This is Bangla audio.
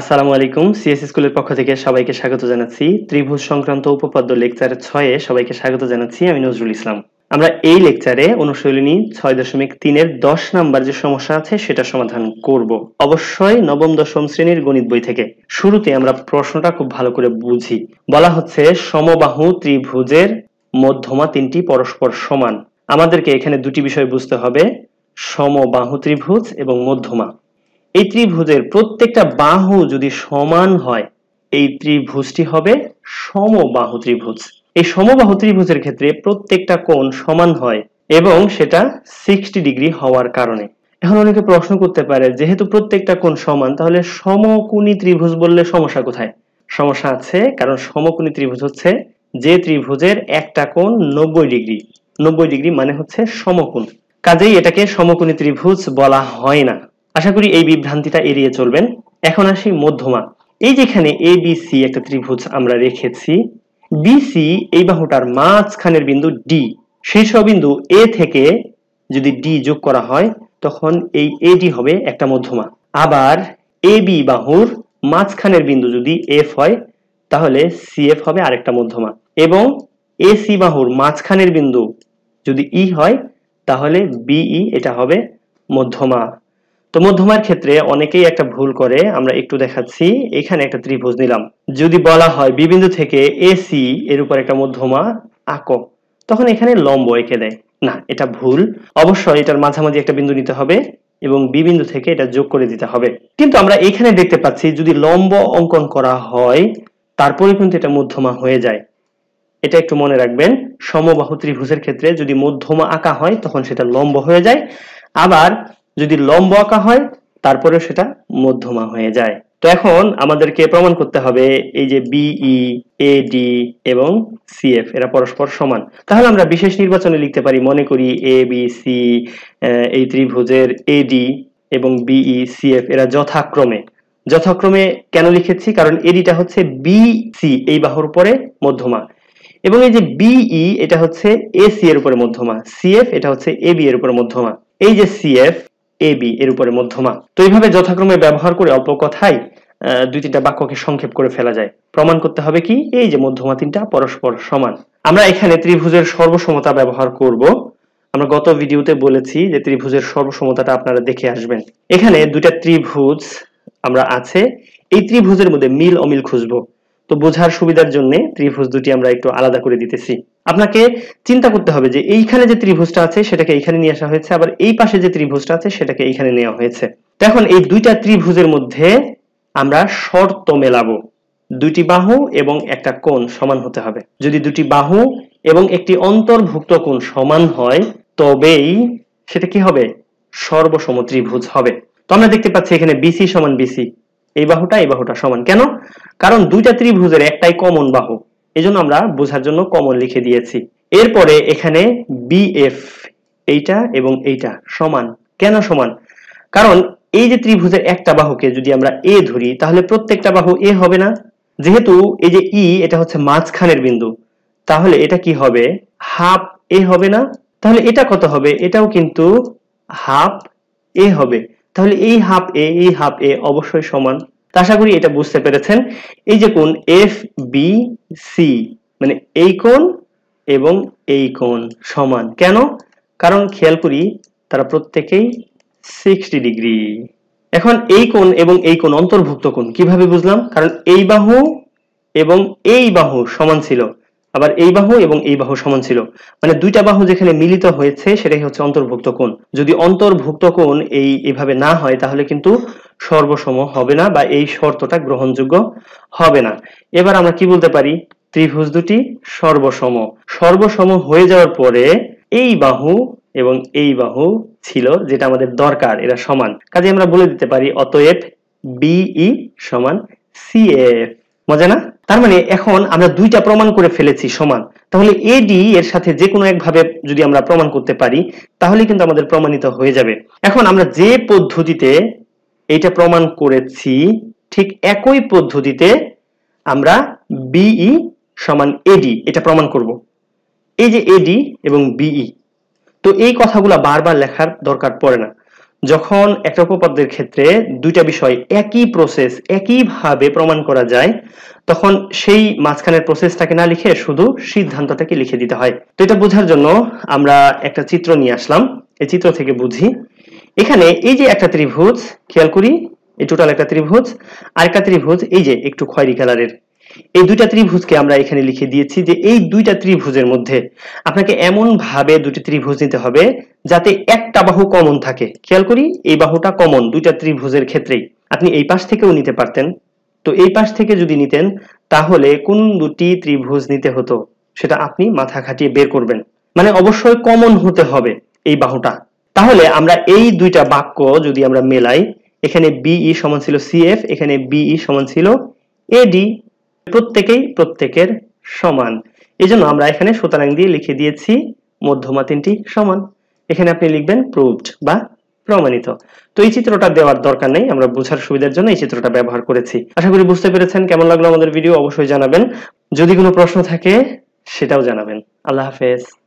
আসসালামু আলাইকুম সিএস e স্কুলের পক্ষ থেকে সবাইকে স্বাগত জানাচ্ছি ত্রিভুজ সংক্রান্ত উপপাদ্য লেকচার ছয়ে সবাইকে স্বাগত জানাচ্ছি আমি নজরুল ইসলাম আমরা এই লেকচারে অনুশীলনী ছয় দশমিক তিনের দশ নাম্বার যে সমস্যা আছে সেটা সমাধান করব অবশ্যই নবম দশম শ্রেণীর গণিত বই থেকে শুরুতে আমরা প্রশ্নটা খুব ভালো করে বুঝি বলা হচ্ছে সমবাহু ত্রিভুজের মধ্যমা তিনটি পরস্পর সমান আমাদেরকে এখানে দুটি বিষয় বুঝতে হবে সমবাহু ত্রিভুজ এবং মধ্যমা এই ত্রিভুজের প্রত্যেকটা বাহু যদি সমান হয় এই ত্রিভুজটি হবে সমবাহু ত্রিভুজ এই সমবাহু ত্রিভুজের ক্ষেত্রে প্রত্যেকটা কোণ সমান হয় এবং সেটা সিক্সটি ডিগ্রি হওয়ার কারণে এখন অনেকে প্রশ্ন করতে পারে যেহেতু প্রত্যেকটা কোণ সমান তাহলে সমকোণী ত্রিভুজ বললে সমস্যা কোথায় সমস্যা আছে কারণ সমকোণী ত্রিভুজ হচ্ছে যে ত্রিভুজের একটা কোণ নব্বই ডিগ্রি নব্বই ডিগ্রি মানে হচ্ছে সমকোণ কাজেই এটাকে সমকোণী ত্রিভুজ বলা হয় না আশা করি এই বিভ্রান্তিটা এড়িয়ে চলবেন এখন আসি মধ্যমা এই যেখানে এ বিসি একটা ত্রিভুজ আমরা রেখেছি বিসি এই বাহুটার মাঝখানের বিন্দু ডি সেই সব বিন্দু এ থেকে যদি ডি যোগ করা হয় তখন এই এ ডি হবে একটা মধ্যমা আবার এ বি বাহুর মাঝখানের বিন্দু যদি এফ হয় তাহলে সিএফ হবে আরেকটা মধ্যমা এবং এ সি বাহুর মাঝখানের বিন্দু যদি ই e হয় তাহলে বিই e এটা হবে মধ্যমা তো মধ্যমার ক্ষেত্রে অনেকেই একটা ভুল করে আমরা একটু দেখাচ্ছি এখানে একটা ত্রিভুজ নিলাম যদি বলা হয় বিবিন্দু থেকে এসি এর উপর একটা মধ্যমা আঁক তখন এখানে লম্ব এঁকে দেয় না এটা ভুল অবশ্যই এটার মাঝামাঝি একটা বিন্দু নিতে হবে এবং বিবিন্দু থেকে এটা যোগ করে দিতে হবে কিন্তু আমরা এখানে দেখতে পাচ্ছি যদি লম্ব অঙ্কন করা হয় তারপরে কিন্তু এটা মধ্যমা হয়ে যায় এটা একটু মনে রাখবেন সমবাহু ত্রিভুজের ক্ষেত্রে যদি মধ্যমা আঁকা হয় তখন সেটা লম্ব হয়ে যায় আবার যদি লম্ব আঁকা হয় তারপরে সেটা মধ্যমা হয়ে যায় তো এখন আমাদেরকে প্রমাণ করতে হবে এই যে বিই এ ডি এবং সিএফ এরা পরস্পর সমান তাহলে আমরা বিশেষ নির্বাচনে লিখতে পারি মনে করি এ বি সি এই ত্রিভুজের এ ডি এবং বিই এফ e, এরা যথাক্রমে যথাক্রমে কেন লিখেছি কারণ এডিটা হচ্ছে বি সি এই বাহুর উপরে মধ্যমা এবং এই যে বিই e, এটা হচ্ছে এসি এর উপরে মধ্যমা সিএফ এটা হচ্ছে এ বি এর উপরে মধ্যমা এই যে সিএফ এ বি এর উপরে মধ্যমা তো এইভাবে যথাক্রমে ব্যবহার করে অল্প কথায় দুই তিনটা বাক্যকে সংক্ষেপ করে ফেলা যায় প্রমাণ করতে হবে কি এই যে মধ্যমা তিনটা পরস্পর সমান আমরা এখানে ত্রিভুজের সর্বসমতা ব্যবহার করব আমরা গত ভিডিওতে বলেছি যে ত্রিভুজের সর্বসমতাটা আপনারা দেখে আসবেন এখানে দুইটা ত্রিভুজ আমরা আছে এই ত্রিভুজের মধ্যে মিল অমিল খুঁজবো তো বোঝার সুবিধার জন্য ত্রিভুজ দুটি আমরা একটু আলাদা করে দিতেছি আপনাকে চিন্তা করতে হবে যে এইখানে যে ত্রিভুজটা আছে সেটাকে এইখানে নিয়ে আসা হয়েছে আবার এই পাশে যে ত্রিভুজটা আছে সেটাকে এইখানে নেওয়া হয়েছে এখন এই দুইটা ত্রিভুজের মধ্যে আমরা শর্ত মেলাবো দুটি বাহু এবং একটা কোণ সমান হতে হবে যদি দুটি বাহু এবং একটি অন্তর্ভুক্ত কোণ সমান হয় তবেই সেটা কি হবে সর্বসম ত্রিভুজ হবে তো আমরা দেখতে পাচ্ছি এখানে বিসি সমান বিসি এই বাহুটা এই বাহুটা সমান কেন কারণ দুইটা ত্রিভুজের একটাই কমন বাহু এজন্য আমরা বোঝার জন্য কমন লিখে দিয়েছি এরপরে এখানে বিএফ এইটা এবং এইটা সমান কেন সমান কারণ এই যে ত্রিভুজের একটা বাহুকে যদি আমরা এ ধরি তাহলে প্রত্যেকটা বাহু এ হবে না যেহেতু এই যে ই e, এটা হচ্ছে মাঝখানের বিন্দু তাহলে এটা কি হবে হাফ এ হবে না তাহলে এটা কত হবে এটাও কিন্তু হাফ এ হবে তাহলে এই হাফ এ এই হাফ এ অবশ্যই সমান আশা করি এটা বুঝতে পেরেছেন এই যে কোণ এফ বি সি মানে এই কোণ এবং এই কোণ সমান কেন কারণ খেয়াল করি তারা প্রত্যেকেই সিক্সটি ডিগ্রি এখন এই কোণ এবং এই কোণ অন্তর্ভুক্ত কোণ কিভাবে বুঝলাম কারণ এই বাহু এবং এই বাহু সমান ছিল আবার এই বাহু এবং এই বাহু সমান ছিল মানে দুইটা বাহু যেখানে মিলিত হয়েছে সেটাই হচ্ছে অন্তর্ভুক্ত কোণ যদি অন্তর্ভুক্ত কোণ এই এভাবে না হয় তাহলে কিন্তু সর্বসম হবে না বা এই শর্তটা গ্রহণযোগ্য হবে না এবার আমরা কি বলতে পারি ত্রিভুজ দুটি সর্বসম সর্বসম হয়ে যাওয়ার পরে এই বাহু এবং এই বাহু ছিল যেটা আমাদের দরকার এরা সমান কাজে আমরা বলে দিতে পারি অতএব বিই সমান এফ মজা না তার মানে এখন আমরা দুইটা প্রমাণ করে ফেলেছি সমান তাহলে এডি এর সাথে যে কোনো একভাবে যদি আমরা প্রমাণ করতে পারি তাহলে কিন্তু আমাদের প্রমাণিত হয়ে যাবে এখন আমরা যে পদ্ধতিতে এটা প্রমাণ করেছি ঠিক একই পদ্ধতিতে আমরা বিই e সমান এডি এটা প্রমাণ করব এই যে এডি এবং বিই e, তো এই কথাগুলো বারবার লেখার দরকার পড়ে না যখন একটা উপপাদ্যের ক্ষেত্রে দুইটা বিষয় একই প্রসেস একইভাবে প্রমাণ করা যায় তখন সেই মাঝখানের প্রসেসটাকে না লিখে শুধু সিদ্ধান্তটাকে লিখে দিতে হয় তো এটা বোঝার জন্য আমরা একটা চিত্র নিয়ে আসলাম এই চিত্র থেকে বুঝি এখানে এই যে একটা ত্রিভুজ খেয়াল করি এই টোটাল একটা ত্রিভুজ আর একটা ত্রিভুজ এই যে একটু খয়েরি কালারের এই দুইটা ত্রিভুজকে আমরা এখানে লিখে দিয়েছি যে এই দুইটা ত্রিভুজের মধ্যে আপনাকে এমন ভাবে দুটি ত্রিভুজ নিতে হবে যাতে একটা বাহু কমন থাকে খেয়াল করি এই বাহুটা কমন দুইটা ত্রিভুজের ক্ষেত্রেই আপনি এই পাশ থেকেও নিতে পারতেন তো এই পাশ থেকে যদি নিতেন তাহলে কোন দুটি ত্রিভুজ নিতে হতো সেটা আপনি মাথা খাটিয়ে বের করবেন মানে অবশ্যই কমন হতে হবে এই বাহুটা তাহলে আমরা এই দুইটা বাক্য যদি আমরা মেলাই এখানে বিই e সমান ছিল সিএফ এখানে বিই e সমান ছিল এডি প্রত্যেকেই প্রত্যেকের সমান এই জন্য আমরা এখানে সুতরাং দিয়ে লিখে দিয়েছি মধ্যমা তিনটি সমান এখানে আপনি লিখবেন প্রুভড বা প্রমাণিত তো এই চিত্রটা দেওয়ার দরকার নেই আমরা বোঝার সুবিধার জন্য এই চিত্রটা ব্যবহার করেছি আশা করি বুঝতে পেরেছেন কেমন লাগলো আমাদের ভিডিও অবশ্যই জানাবেন যদি কোনো প্রশ্ন থাকে সেটাও জানাবেন আল্লাহ হাফেজ